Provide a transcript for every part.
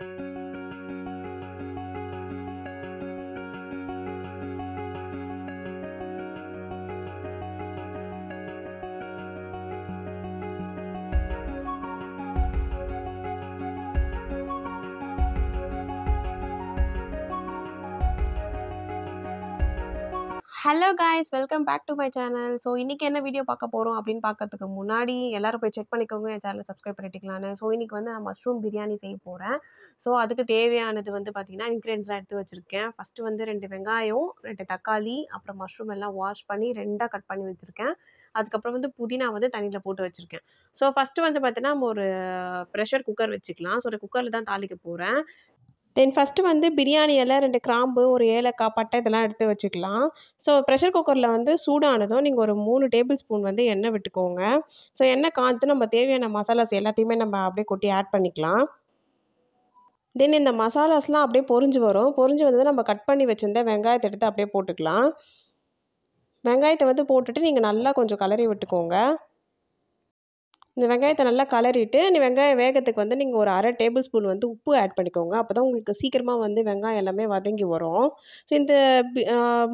Thank you. Hello guys welcome back to my channel so இன்றைக்கி என்ன video பார்க்க போகிறோம் அப்படின்னு பார்க்கறதுக்கு முன்னாடி எல்லோரும் போய் செக் பண்ணிக்கோங்க என் சேனலை சப்ஸ்கிரைப் பண்ணிட்டிங்களான்னு ஸோ இன்றைக்கி வந்து நான் மஷ்ரூம் பிரியாணி செய்ய போகிறேன் ஸோ அதுக்கு தேவையானது வந்து பார்த்திங்கன்னா இன்க்ரீடியன்ஸ்லாம் எடுத்து வச்சுருக்கேன் ஃபஸ்ட்டு வந்து ரெண்டு வெங்காயம் ரெண்டு தக்காளி அப்புறம் மஷ்ரூம் எல்லாம் வாஷ் பண்ணி ரெண்டாக கட் பண்ணி வச்சுருக்கேன் அதுக்கப்புறம் வந்து புதினா வந்து தண்ணியில் போட்டு வச்சுருக்கேன் ஸோ ஃபஸ்ட்டு வந்து பார்த்திங்கன்னா ஒரு ப்ரெஷர் குக்கர் வச்சுக்கலாம் ஸோ ஒரு குக்கரில் தான் தாளிக்க போகிறேன் தென் ஃபஸ்ட்டு வந்து பிரியாணி ரெண்டு கிராம்பு ஒரு ஏலக்காய் பட்டை இதெல்லாம் எடுத்து வச்சுக்கலாம் ஸோ ப்ரெஷர் குக்கரில் வந்து சூடானதும் நீங்கள் ஒரு மூணு டேபிள் ஸ்பூன் வந்து எண்ணெய் விட்டுக்கோங்க ஸோ எண்ணெய் காய்ச்சி நம்ம தேவையான மசாலாஸ் எல்லாத்தையுமே நம்ம அப்படியே கொட்டி ஆட் பண்ணிக்கலாம் தென் இந்த மசாலாஸ்லாம் அப்படியே பொறிஞ்சு வரும் பொறிஞ்சு வந்தது நம்ம கட் பண்ணி வச்சுருந்த வெங்காயத்தை எடுத்து அப்படியே போட்டுக்கலாம் வெங்காயத்தை வந்து போட்டுட்டு நீங்கள் நல்லா கொஞ்சம் கலரி விட்டுக்கோங்க இந்த வெங்காயத்தை நல்லா கலரிட்டு வெங்காயம் வேகத்துக்கு வந்து நீங்கள் ஒரு அரை டேபிள் ஸ்பூன் வந்து உப்பு ஆட் பண்ணிக்கோங்க அப்போ தான் உங்களுக்கு சீக்கிரமாக வந்து வெங்காயம் எல்லாமே வதங்கி வரும் ஸோ இந்த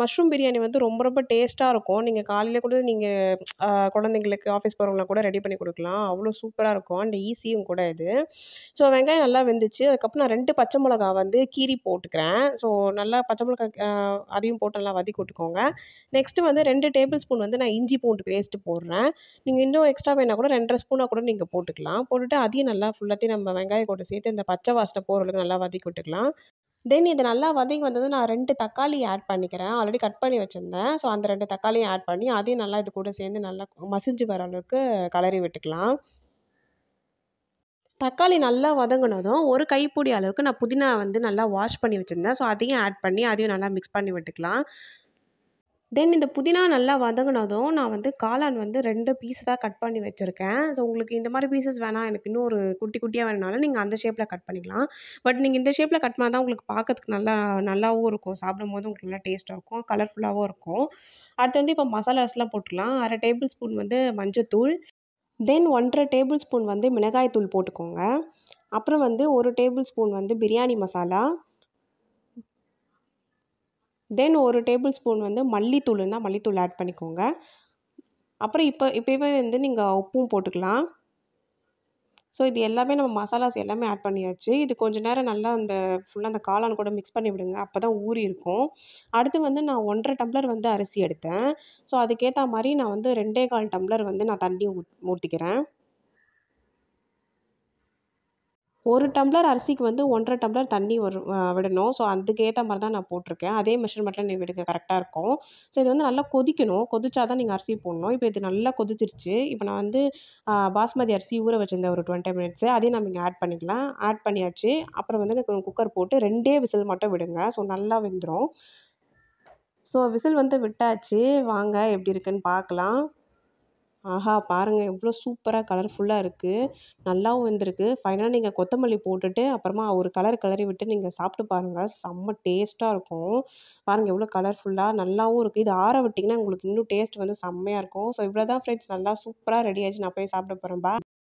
மஷ்ரூம் பிரியாணி வந்து ரொம்ப ரொம்ப டேஸ்ட்டாக இருக்கும் நீங்கள் காலையில் கூட நீங்கள் குழந்தைங்களுக்கு ஆஃபீஸ் போகிறவங்களாம் கூட ரெடி பண்ணி கொடுக்கலாம் அவ்வளோ சூப்பராக இருக்கும் அண்ட் ஈஸியும் கூட இது ஸோ வெங்காயம் நல்லா வெந்துச்சு அதுக்கப்புறம் நான் ரெண்டு பச்சை மிளகா வந்து கீரி போட்டுக்கிறேன் ஸோ நல்லா பச்சை மிளகா அதையும் போட்டு நல்லா வதக்கி விட்டுக்கோங்க நெக்ஸ்ட்டு வந்து ரெண்டு டேபிள் ஸ்பூன் வந்து நான் இஞ்சி பூண்டு பேஸ்ட்டு போடுறேன் நீங்கள் இன்னும் எக்ஸ்ட்ரா வேணால் கூட ரெண்டரை ஸ்பூனாக கூட நீங்கள் போட்டுக்கலாம் போட்டுட்டு அதையும் நல்லா ஃபுல்லாத்தையும் நம்ம வெங்காயம் கூட சேர்த்து இந்த பச்சை வாசனை போகிறவங்களுக்கு நல்லா வதக்கி விட்டுக்கலாம் தென் இது நல்லா வதங்கி வந்தது நான் ரெண்டு தக்காளி ஆட் பண்ணிக்கிறேன் ஆல்ரெடி கட் பண்ணி வச்சுருந்தேன் ஸோ அந்த ரெண்டு தக்காளியும் ஆட் பண்ணி அதையும் நல்லா இது கூட சேர்ந்து நல்லா மசிஞ்சு வர அளவுக்கு கலரி விட்டுக்கலாம் தக்காளி நல்லா வதங்கினதும் ஒரு கைப்பூடி அளவுக்கு நான் புதினா வந்து நல்லா வாஷ் பண்ணி வச்சுருந்தேன் ஸோ அதையும் ஆட் பண்ணி அதையும் நல்லா மிக்ஸ் பண்ணி விட்டுக்கலாம் தென் இந்த புதினா நல்லா வதங்கினதும் நான் வந்து காளான் வந்து ரெண்டு தான் கட் பண்ணி வச்சுருக்கேன் ஸோ உங்களுக்கு இந்த மாதிரி பீசஸ் வேணாம் எனக்கு இன்னும் ஒரு குட்டி குட்டியாக வேணுனாலும் நீங்கள் அந்த ஷேப்பில் கட் பண்ணிக்கலாம் பட் நீங்கள் இந்த ஷேப்பில் கட் பண்ணால் தான் உங்களுக்கு பார்க்கறதுக்கு நல்லா நல்லாவும் இருக்கும் சாப்பிடும் போது உங்களுக்கு நல்லா டேஸ்ட்டாக இருக்கும் கலர்ஃபுல்லாகவும் இருக்கும் அடுத்து வந்து இப்போ மசாலாஸ்லாம் போட்டுக்கலாம் அரை டேபிள் ஸ்பூன் வந்து மஞ்சத்தூள் தென் ஒன்றரை டேபிள் ஸ்பூன் வந்து மிளகாய்த்தூள் போட்டுக்கோங்க அப்புறம் வந்து ஒரு டேபிள் ஸ்பூன் வந்து பிரியாணி மசாலா தென் ஒரு டேபிள் ஸ்பூன் வந்து மல்லித்தூள்னா மல்லித்தூள் ஆட் பண்ணிக்கோங்க அப்புறம் இப்போ இப்போவே வந்து நீங்கள் உப்பும் போட்டுக்கலாம் ஸோ இது எல்லாமே நம்ம மசாலாஸ் எல்லாமே ஆட் பண்ணியாச்சு இது கொஞ்சம் நேரம் நல்லா அந்த ஃபுல்லாக அந்த காளான் கூட மிக்ஸ் பண்ணி விடுங்க அப்போ தான் ஊறி இருக்கும் அடுத்து வந்து நான் ஒன்றரை டம்ளர் வந்து அரிசி எடுத்தேன் ஸோ அதுக்கேற்ற மாதிரி நான் வந்து ரெண்டே கால் டம்ளர் வந்து நான் தண்ணி ஊத் ஊற்றிக்கிறேன் ஒரு டம்ளர் அரிசிக்கு வந்து ஒன்றரை டம்ளர் தண்ணி வரும் விடணும் ஸோ அதுக்கேற்ற மாதிரி தான் நான் போட்டிருக்கேன் அதே மெஷர்மெண்ட்டில் நீங்கள் விடுங்க கரெக்டாக இருக்கும் ஸோ இது வந்து நல்லா கொதிக்கணும் கொதிச்சா தான் நீங்கள் அரிசி போடணும் இப்போ இது நல்லா கொதிச்சிருச்சு இப்போ நான் வந்து பாஸ்மதி அரிசி ஊற வச்சுருந்தேன் ஒரு டுவெண்ட்டி மினிட்ஸு அதையும் நம்ம இங்கே ஆட் பண்ணிக்கலாம் ஆட் பண்ணியாச்சு அப்புறம் வந்து எனக்கு குக்கர் போட்டு ரெண்டே விசில் மட்டும் விடுங்க ஸோ நல்லா வெந்துடும் ஸோ விசில் வந்து விட்டாச்சு வாங்க எப்படி இருக்குன்னு பார்க்கலாம் ஆஹா பாருங்கள் எவ்வளோ சூப்பராக கலர்ஃபுல்லாக இருக்குது நல்லாவும் வந்திருக்கு ஃபைனலாக நீங்கள் கொத்தமல்லி போட்டுட்டு அப்புறமா ஒரு கலர் கிளறி விட்டு நீங்கள் சாப்பிட்டு பாருங்கள் செம்ம டேஸ்ட்டாக இருக்கும் பாருங்கள் எவ்வளோ கலர்ஃபுல்லாக நல்லாவும் இருக்குது இது ஆற விட்டிங்கன்னா உங்களுக்கு இன்னும் டேஸ்ட் வந்து செம்மையாக இருக்கும் ஸோ இவ்வளோ தான் ஃப்ரெண்ட்ஸ் நல்லா சூப்பராக ரெடி ஆச்சு நான் போய் சாப்பிட போகிறேன் பா